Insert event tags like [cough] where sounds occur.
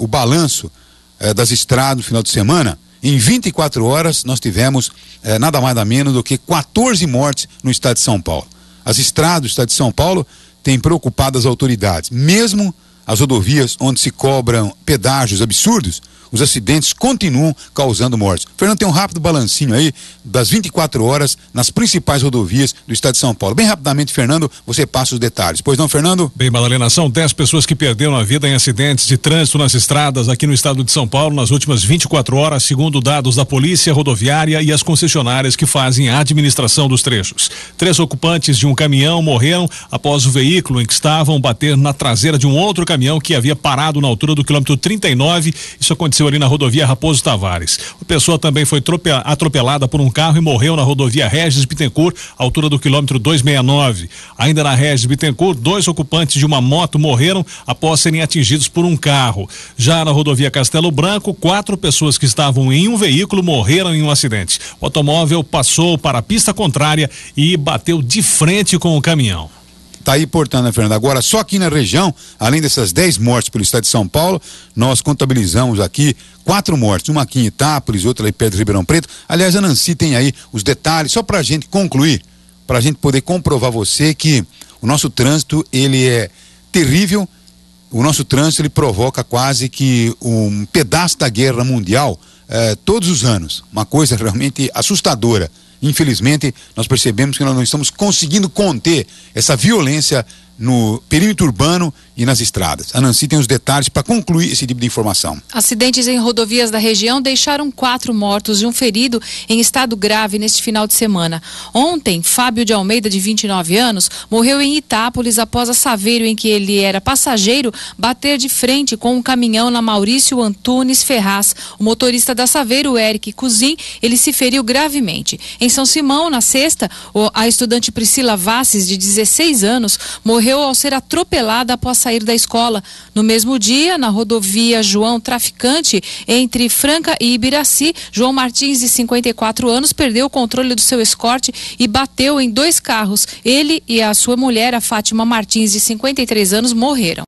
o balanço eh, das estradas no final de semana, em 24 horas nós tivemos eh, nada mais nada menos do que 14 mortes no estado de São Paulo. As estradas do estado de São Paulo têm preocupado as autoridades, mesmo as rodovias onde se cobram pedágios absurdos, os acidentes continuam causando mortes. Fernando tem um rápido balancinho aí das 24 horas nas principais rodovias do estado de São Paulo. Bem rapidamente, Fernando, você passa os detalhes. Pois não, Fernando? Bem, Madalena, são 10 pessoas que perderam a vida em acidentes de trânsito nas estradas aqui no estado de São Paulo nas últimas 24 horas, segundo dados da Polícia Rodoviária e as concessionárias que fazem a administração dos trechos. Três ocupantes de um caminhão morreram após o veículo em que estavam bater na traseira de um outro caminhão caminhão que havia parado na altura do quilômetro 39. Isso aconteceu ali na rodovia Raposo Tavares. A pessoa também foi atropelada por um carro e morreu na rodovia Regis Bittencourt, altura do quilômetro 269. Ainda na Regis Bittencourt, dois ocupantes de uma moto morreram após serem atingidos por um carro. Já na rodovia Castelo Branco, quatro pessoas que estavam em um veículo morreram em um acidente. O automóvel passou para a pista contrária e bateu de frente com o caminhão. Está aí, portanto, né, Fernando? Agora, só aqui na região, além dessas 10 mortes pelo estado de São Paulo, nós contabilizamos aqui quatro mortes, uma aqui em Itápolis, outra ali perto de Ribeirão Preto. Aliás, a Nancy tem aí os detalhes, só para a gente concluir, para a gente poder comprovar você que o nosso trânsito, ele é terrível, o nosso trânsito, ele provoca quase que um pedaço da guerra mundial eh, todos os anos. Uma coisa [laughs] realmente assustadora. Infelizmente, nós percebemos que nós não estamos conseguindo conter essa violência no perímetro urbano e nas estradas. A Nancy tem os detalhes para concluir esse tipo de informação. Acidentes em rodovias da região deixaram quatro mortos e um ferido em estado grave neste final de semana. Ontem, Fábio de Almeida, de 29 anos, morreu em Itápolis após a Saveiro, em que ele era passageiro, bater de frente com um caminhão na Maurício Antunes Ferraz. O motorista da Saveiro, Eric Cozin, ele se feriu gravemente. Em São Simão, na sexta, a estudante Priscila Vasses, de 16 anos, morreu morreu ao ser atropelada após sair da escola. No mesmo dia, na rodovia João Traficante, entre Franca e Ibiraci, João Martins, de 54 anos, perdeu o controle do seu escorte e bateu em dois carros. Ele e a sua mulher, a Fátima Martins, de 53 anos, morreram.